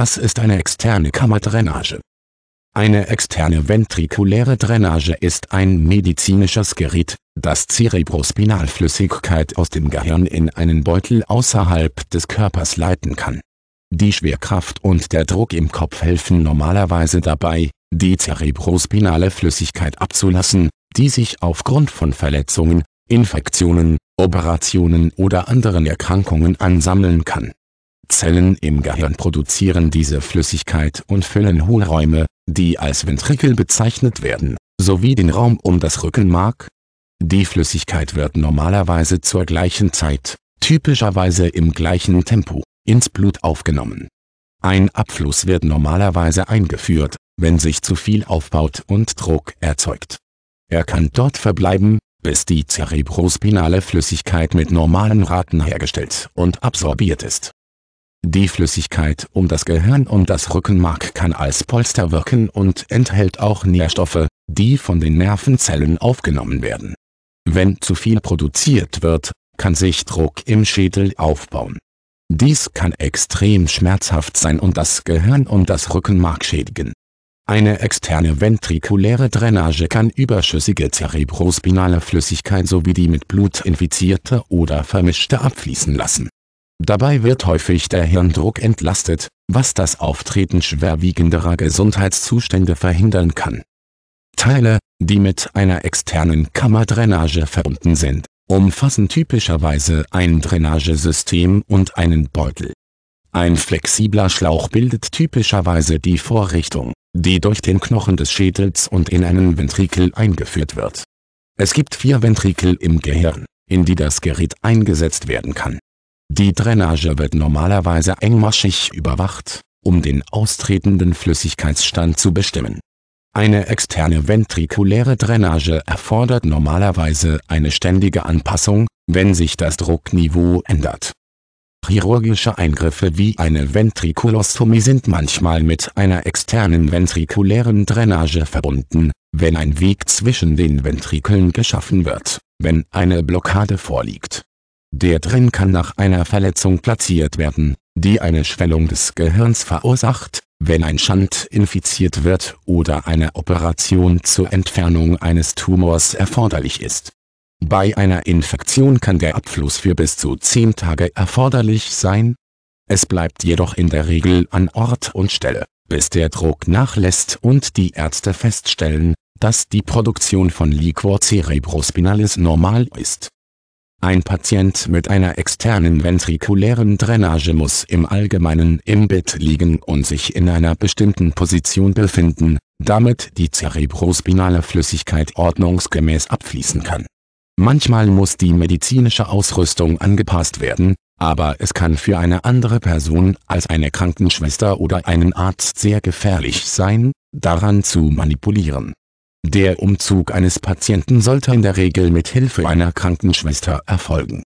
Was ist eine externe Kammerdrainage? Eine externe ventrikuläre Drainage ist ein medizinisches Gerät, das Cerebrospinalflüssigkeit aus dem Gehirn in einen Beutel außerhalb des Körpers leiten kann. Die Schwerkraft und der Druck im Kopf helfen normalerweise dabei, die zerebrospinale Flüssigkeit abzulassen, die sich aufgrund von Verletzungen, Infektionen, Operationen oder anderen Erkrankungen ansammeln kann Zellen im Gehirn produzieren diese Flüssigkeit und füllen Hohlräume, die als Ventrikel bezeichnet werden, sowie den Raum um das Rückenmark. Die Flüssigkeit wird normalerweise zur gleichen Zeit, typischerweise im gleichen Tempo, ins Blut aufgenommen. Ein Abfluss wird normalerweise eingeführt, wenn sich zu viel aufbaut und Druck erzeugt. Er kann dort verbleiben, bis die zerebrospinale Flüssigkeit mit normalen Raten hergestellt und absorbiert ist. Die Flüssigkeit um das Gehirn und das Rückenmark kann als Polster wirken und enthält auch Nährstoffe, die von den Nervenzellen aufgenommen werden. Wenn zu viel produziert wird, kann sich Druck im Schädel aufbauen. Dies kann extrem schmerzhaft sein und das Gehirn und das Rückenmark schädigen. Eine externe ventrikuläre Drainage kann überschüssige zerebrospinale Flüssigkeit sowie die mit Blut infizierte oder vermischte abfließen lassen Dabei wird häufig der Hirndruck entlastet, was das Auftreten schwerwiegenderer Gesundheitszustände verhindern kann. Teile, die mit einer externen Kammerdrainage verbunden sind, umfassen typischerweise ein Drainagesystem und einen Beutel. Ein flexibler Schlauch bildet typischerweise die Vorrichtung, die durch den Knochen des Schädels und in einen Ventrikel eingeführt wird. Es gibt vier Ventrikel im Gehirn, in die das Gerät eingesetzt werden kann. Die Drainage wird normalerweise engmaschig überwacht, um den austretenden Flüssigkeitsstand zu bestimmen. Eine externe ventrikuläre Drainage erfordert normalerweise eine ständige Anpassung, wenn sich das Druckniveau ändert. Chirurgische Eingriffe wie eine Ventrikulostomie sind manchmal mit einer externen ventrikulären Drainage verbunden, wenn ein Weg zwischen den Ventrikeln geschaffen wird, wenn eine Blockade vorliegt der drin kann nach einer Verletzung platziert werden, die eine Schwellung des Gehirns verursacht, wenn ein Schand infiziert wird oder eine Operation zur Entfernung eines Tumors erforderlich ist. Bei einer Infektion kann der Abfluss für bis zu 10 Tage erforderlich sein. Es bleibt jedoch in der Regel an Ort und Stelle, bis der Druck nachlässt und die Ärzte feststellen, dass die Produktion von Liquor cerebrospinalis normal ist ein Patient mit einer externen ventrikulären Drainage muss im Allgemeinen im Bett liegen und sich in einer bestimmten Position befinden, damit die cerebrospinale Flüssigkeit ordnungsgemäß abfließen kann. Manchmal muss die medizinische Ausrüstung angepasst werden, aber es kann für eine andere Person als eine Krankenschwester oder einen Arzt sehr gefährlich sein, daran zu manipulieren der Umzug eines Patienten sollte in der Regel mit Hilfe einer Krankenschwester erfolgen